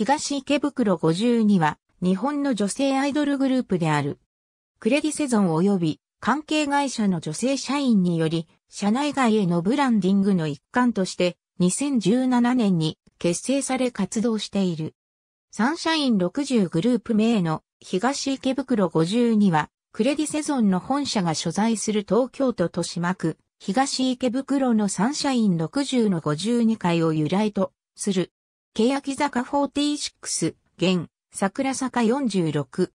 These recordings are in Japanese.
東池袋52は日本の女性アイドルグループである。クレディセゾン及び関係会社の女性社員により、社内外へのブランディングの一環として2017年に結成され活動している。サンシャイン60グループ名の東池袋52はクレディセゾンの本社が所在する東京都豊島区東池袋のサンシャイン60の52階を由来とする欅坂46、現、桜坂46。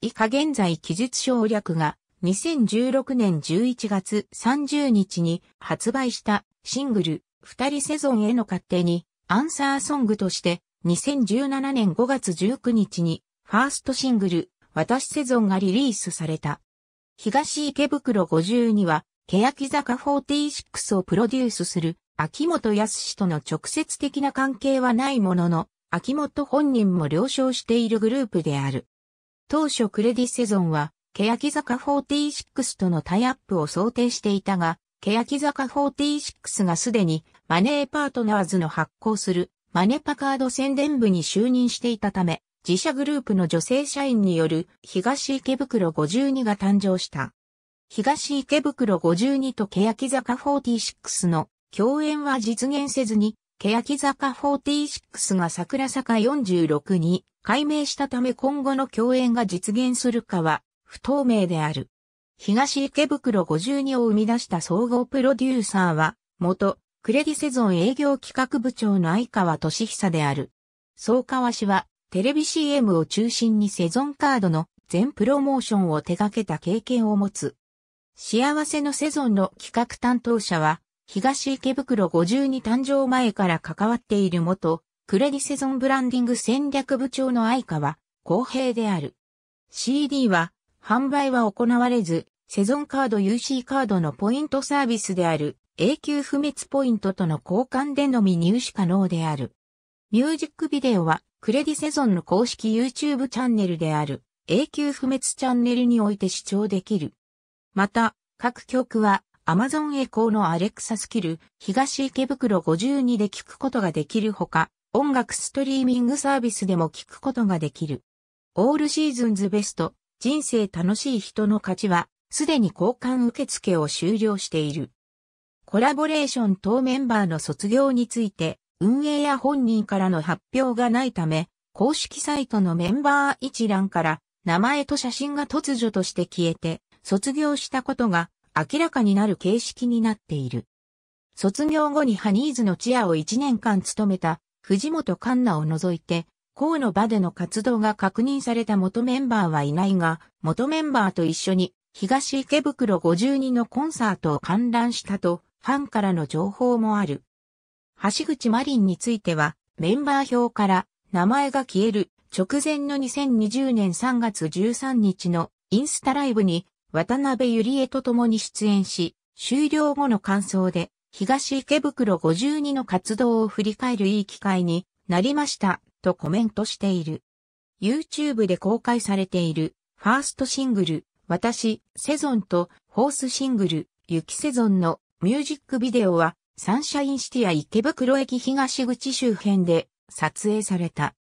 以下現在記述省略が2016年11月30日に発売したシングル、二人セゾンへの勝手にアンサーソングとして2017年5月19日にファーストシングル、私セゾンがリリースされた。東池袋52は、欅坂46をプロデュースする秋元康との直接的な関係はないものの、秋元本人も了承しているグループである。当初クレディセゾンは、欅坂46とのタイアップを想定していたが、欅坂46がすでにマネーパートナーズの発行するマネパカード宣伝部に就任していたため、自社グループの女性社員による東池袋52が誕生した。東池袋52と欅坂46の共演は実現せずに、欅坂46が桜坂46に改名したため今後の共演が実現するかは不透明である。東池袋52を生み出した総合プロデューサーは、元、クレディセゾン営業企画部長の相川俊久である。総川氏は、テレビ CM を中心にセゾンカードの全プロモーションを手掛けた経験を持つ。幸せのセゾンの企画担当者は、東池袋52誕生前から関わっている元、クレディセゾンブランディング戦略部長の花川、公平である。CD は、販売は行われず、セゾンカード UC カードのポイントサービスである、永久不滅ポイントとの交換でのみ入手可能である。ミュージックビデオは、クレディセゾンの公式 YouTube チャンネルである、永久不滅チャンネルにおいて視聴できる。また、各曲は、アマゾンエコーのアレクサスキル、東池袋52で聞くことができるほか、音楽ストリーミングサービスでも聞くことができる。オールシーズンズベスト、人生楽しい人の価値は、すでに交換受付を終了している。コラボレーション等メンバーの卒業について、運営や本人からの発表がないため、公式サイトのメンバー一覧から、名前と写真が突如として消えて、卒業したことが明らかになる形式になっている。卒業後にハニーズのチアを1年間務めた藤本環奈を除いて、校の場での活動が確認された元メンバーはいないが、元メンバーと一緒に東池袋52のコンサートを観覧したと、ファンからの情報もある。橋口マリンについては、メンバー表から名前が消える直前の2020年3月13日のインスタライブに渡辺ゆりえと共に出演し、終了後の感想で、東池袋52の活動を振り返るいい機会になりました、とコメントしている。YouTube で公開されている、ファーストシングル、私、セゾンと、ホースシングル、雪セゾンのミュージックビデオは、サンシャインシティア池袋駅東口周辺で撮影された。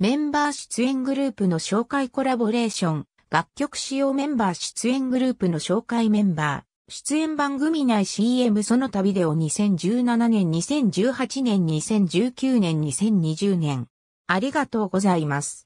メンバー出演グループの紹介コラボレーション、楽曲使用メンバー出演グループの紹介メンバー、出演番組内 CM その旅でを2017年、2018年、2019年、2020年。ありがとうございます。